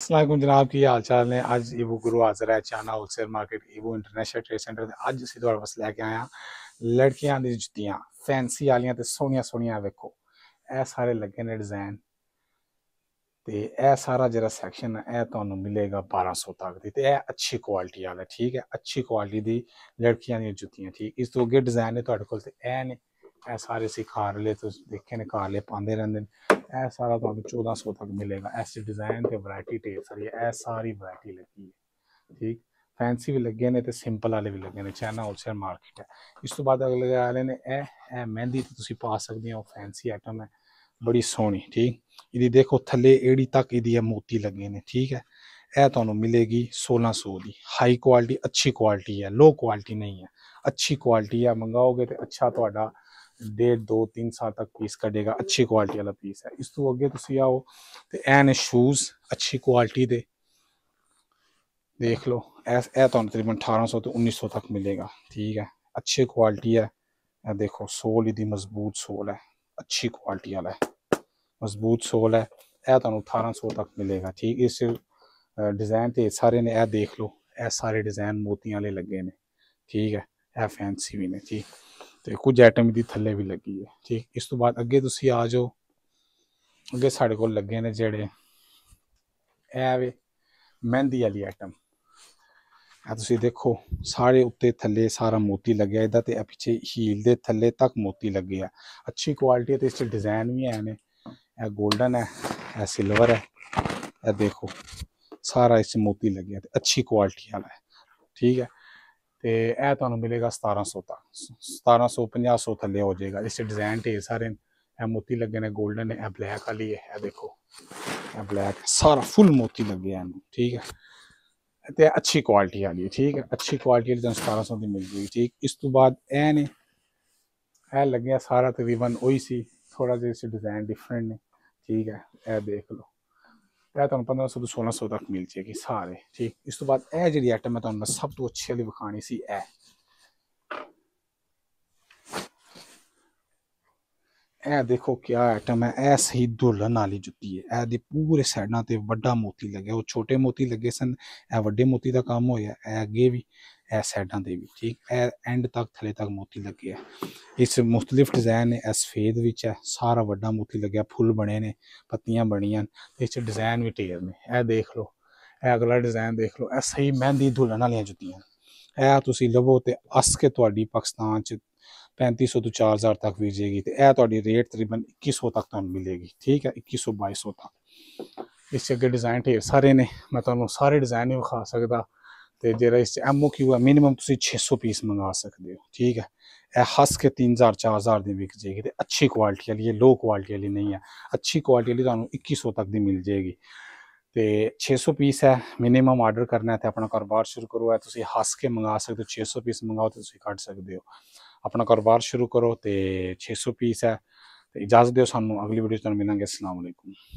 असलम जनाब की हाल चाल ने अज ईबू गुरु हाजिर है चाना होलसेल मार्केट ईबू इंटरनेशनल ट्रेड सेंटर अज असी थोड़े वास्ते लैके आए हैं लड़कियां दी जुत्तियां फैंसी आलियां ते सोहनियां सोहनियां वेखो ਇਹ ਸਾਰੇ ਲੱਗੇ ਨੇ ਡਿਜ਼ਾਈਨ ਤੇ ਇਹ ਸਾਰਾ ਜਿਹੜਾ ਸੈਕਸ਼ਨ ਹੈ ਇਹ ਤੁਹਾਨੂੰ ਮਿਲੇਗਾ 1200 ਤੱਕ ਦੀ ਤੇ ਇਹ ਅੱਛੀ ਕੁਆਲਿਟੀ ਵਾਲਾ ਠੀਕ ਹੈ ਅੱਛੀ ਕੁਆਲਿਟੀ ਦੀ ਲੜਕੀਆਂ ਦੀਆਂ ਜੁੱਤੀਆਂ ਠੀਕ ਇਸ ਤੋਂ ਅੱਗੇ ਡਿਜ਼ਾਈਨ ਨੇ ਤੁਹਾਡੇ ਕੋਲ ਤੇ ਇਹ ਨੇ ਇਹ ਸਾਰੇ ਸਿਖਾਰ ਲੈ ਤੁਸੀਂ ਦੇਖੇ ਨੇ ਘਰ ਲੈ ਪਾਉਂਦੇ ਰਹਿੰਦੇ ਨੇ ਇਹ ਸਾਰਾ ਤੁਹਾਨੂੰ 1400 ਤੱਕ ਮਿਲੇਗਾ ਐਸੇ ਡਿਜ਼ਾਈਨ ਤੇ ਵੈਰਾਈਟੀ ਤੇ ਸਾਰੀ ਹੈ ਇਹ ਸਾਰੀ ਵੈਰਾਈਟੀ ਲੱਗੀ ਹੈ ਠੀਕ ਫੈਂਸੀ ਵੀ ਲੱਗੇ ਨੇ ਤੇ ਸਿੰਪਲ ਵਾਲੇ ਵੀ ਲੱਗੇ ਨੇ ਚਾਈਨਾ ਹੋਲਸੇਲ ਮਾਰਕੀਟ ਹੈ ਇਸ ਤੋਂ ਬਾਅਦ ਅਗਲੇ ਵਾਲੇ ਨੇ ਇਹ ਇਹ ਮਹਿੰਦੀ ਤੇ ਤੁਸੀਂ ਪਾ ਸਕਦੇ ਹੋ ਫੈਂਸੀ ਆਈਟਮ ਹੈ ਬੜੀ ਸੋਹਣੀ ਠੀਕ ਇਹਦੀ ਦੇਖੋ ਥੱਲੇ ਏੜੀ ਤੱਕ ਇਹਦੀ ਹੈ ਮੋਤੀ ਲੱਗੇ ਨੇ ਠੀਕ ਹੈ ਇਹ ਤੁਹਾਨੂੰ ਮਿਲੇਗੀ 1600 ਦੀ ਹਾਈ ਕੁਆਲਿਟੀ ਅੱਛੀ ਕੁਆਲਿਟੀ ਹੈ ਲੋ ਕੁਆਲਿਟੀ ਨਹੀਂ ਹੈ ਅੱਛੀ ਕੁਆਲਿਟੀ ਆ ਮੰਗਾਓਗੇ ਤੇ ਅੱਛਾ ਤੁਹਾਡਾ डेढ़ दो तीन साल तक पीस कटेगा अच्छी क्वालिटी वाला पीस है इस तू तो अगे आओ तो एन शूज अच्छी क्वालिटी के देख लो एस तो तकरीबन अठारह सौ तो उन्नीस सौ तक मिलेगा ठीक है अच्छी क्वालिटी है यह देखो सोल ही मजबूत सोल है अच्छी क्वालिटी वाला है मजबूत सोल है यह तो अठारह सौ तक मिलेगा ठीक इस डिजाइन तो सारे ने ए देख लो ए सारे डिजाइन मोती लगे ने ठीक है यह फैंसी भी ने ठीक ਤੇ ਕੁਝ ਆਈਟਮ ਦੀ ਥੱਲੇ ਵੀ ਲੱਗੀ ਹੈ ਠੀਕ ਇਸ ਤੋਂ ਬਾਅਦ ਅੱਗੇ ਤੁਸੀਂ ਆ ਜਾਓ ਅੱਗੇ ਸਾਡੇ ਕੋਲ ਲੱਗੇ ਨੇ ਜਿਹੜੇ ਇਹ ਵੇ ਮਹਿੰਦੀ ਵਾਲੀ ਆਈਟਮ ਆ ਤੁਸੀਂ ਦੇਖੋ ਸਾਰੇ ਉੱਤੇ ਥੱਲੇ ਸਾਰਾ ਮੋਤੀ ਲੱਗਿਆ ਇਹਦਾ ਤੇ ਪਿੱਛੇ ਹੀਲ ਦੇ ਥੱਲੇ ਤੱਕ ਮੋਤੀ ਲੱਗੇ ਆ ਅੱਛੀ ਕੁਆਲਿਟੀ ਤੇ ਇਸ ਤੇ ਡਿਜ਼ਾਈਨ ਵੀ ਆਏ ਨੇ ਇਹ 골ਡਨ ਹੈ ਇਹ ਸਿਲਵਰ ਹੈ ਇਹ ਦੇਖੋ ਸਾਰਾ ਇਸ ਮੋਤੀ ਲੱਗਿਆ ਤੇ ਅੱਛੀ ਕੁਆਲਿਟੀ ਵਾਲਾ ਹੈ ਠੀਕ ਹੈ तो यह तो मिलेगा सतारा सौ तक सतारा सौ पाँह सौ थले हो जाएगा इस डिजाइन ढेर सारे ए मोती लगे ने गोल्डन ने यह ब्लैक वाली है यह देखो यह ब्लैक सारा फुल मोती लगे इन ठीक है तो अच्छी क्वालिटी आ गई ठीक है अच्छी क्वालिटी तुम सतारह सौ की मिल गई ठीक इस तू बाद ने यह लगे सारा तकरीबन उ थोड़ा जो डिजाइन डिफरेंट ने ठीक है यह देख लो ਇਹ ਤੁਹਾਨੂੰ 1500 ਤੋਂ 1600 ਤੱਕ ਮਿਲ ਜੇਗੀ ਸਾਰੇ ਠੀਕ ਇਸ ਤੋਂ ਬਾਅਦ ਇਹ ਜਿਹੜੀ ਆਈਟਮ ਮੈਂ ਤੁਹਾਨੂੰ ਸਭ ਤੋਂ ਅੱਛੀ ਵਾਲੀ ਵਿਖਾਣੀ ਸੀ ਇਹ ਇਹ ਦੇਖੋ ਕੀ ਆਈਟਮ ਹੈ ਐ ਸਹੀ ਦੁਲਹਨ ਵਾਲੀ ਜੁੱਤੀ ਹੈ ਇਹ ਦੇ ਪੂਰੇ ਸਾਈਡਾਂ ਤੇ ਵੱਡਾ ਮੋਤੀ ਲੱਗਿਆ ਉਹ ਛੋਟੇ ਮੋਤੀ ਲੱਗੇ ਸਨ ਇਹ ਵੱਡੇ ਮੋਤੀ ਦਾ ਕੰਮ ਹੋਇਆ ਇਹ ਅੱਗੇ ਵੀ ਇਹ ਸਾਈਡਾਂ ਤੇ ਵੀ ਠੀਕ ਇਹ ਐਂਡ ਤੱਕ ਥਲੇ ਤੱਕ ਮੋਤੀ ਲੱਗਿਆ ਇਸ ਮੁxtਲਿਫ ਡਿਜ਼ਾਈਨ ਹੈ ਇਸ ਫੇਦ ਵਿੱਚ ਹੈ ਸਾਰਾ ਵੱਡਾ ਮੋਤੀ ਲੱਗਿਆ ਫੁੱਲ ਬਣੇ ਨੇ ਪੱਤੀਆਂ ਬਣੀਆਂ ਇਸ ਡਿਜ਼ਾਈਨ ਵੀ ਟੇਰ ਨੇ ਇਹ ਦੇਖ ਲਓ ਇਹ ਅਗਲਾ ਡਿਜ਼ਾਈਨ ਦੇਖ ਲਓ ਇਹ ਸਹੀ ਮਹਿੰਦੀ ਦੁਲਹਨ ਵਾਲੀਆਂ ਜੁੱਤੀਆਂ ਇਹ ਤੁਸੀਂ ਲਵੋ ਤੇ ਅਸ ਕੇ ਤੁਹਾਡੀ ਪਾਕਿਸਤਾਨ ਚ 3500 ਤੋਂ 4000 ਤੱਕ ਵੀਰ ਜੀਗੀ ਤੇ ਇਹ ਤੁਹਾਡੀ ਰੇਟ ਤਕਰੀਬਨ 2100 ਤੱਕ ਤੁਹਾਨੂੰ ਮਿਲੇਗੀ ਠੀਕ ਹੈ 2100 2200 ਤੱਕ ਇਸ ਦੇ ਅੱਗੇ ਡਿਜ਼ਾਈਨ ਢੇਰ ਸਾਰੇ ਨੇ ਮੈਂ ਤੁਹਾਨੂੰ ਸਾਰੇ ਡਿਜ਼ਾਈਨ ਹੀ ਵਿਖਾ ਸਕਦਾ ਤੇ ਜਿਹੜਾ ਇਸ ਚ ਐਮਓਕਿਊ ਹੈ ਮਿਨੀਮਮ ਤੁਸੀਂ 600 ਪੀਸ ਮੰਗਾ ਸਕਦੇ ਹੋ ਠੀਕ ਹੈ ਇਹ ਹੱਸ ਕੇ 3000 4000 ਦੀ ਵਿਕ ਜਾਏਗੀ ਤੇ ਅੱਛੀ ਕੁਆਲਿਟੀ ਵਾਲੀ ਹੈ ਲੋ ਕੁਆਲਿਟੀ ਵਾਲੀ ਨਹੀਂ ਹੈ ਅੱਛੀ ਕੁਆਲਿਟੀ ਵਾਲੀ ਤੁਹਾਨੂੰ 2100 ਤੱਕ ਦੀ ਮਿਲ ਜਾਏਗੀ ਤੇ 600 ਪੀਸ ਹੈ ਮਿਨੀਮਮ ਆਰਡਰ ਕਰਨਾ ਹੈ ਤੇ ਆਪਣਾ ਕਾਰੋਬਾਰ ਸ਼ੁਰੂ ਕਰੋ ਹੈ ਤੁਸੀਂ ਹੱਸ ਕੇ ਮੰਗਾ ਸਕਦੇ ਹੋ 600 ਪੀਸ ਮੰਗਾਓ ਤੇ ਤੁਸੀਂ ਕੱਢ ਸਕਦੇ ਹੋ ਆਪਣਾ ਕਾਰੋਬਾਰ ਸ਼ੁਰੂ ਕਰੋ ਤੇ 600 ਪੀਸ ਹੈ ਤੇ ਇਜਾਜ਼ਤ ਦਿਓ ਸਾਨੂੰ ਅਗਲੀ ਵੀਡੀਓ ਚ ਤੁਹਾਨੂੰ ਮਿਲਾਂਗੇ ਅਸਲਾਮ ਅਲੈਕੁਮ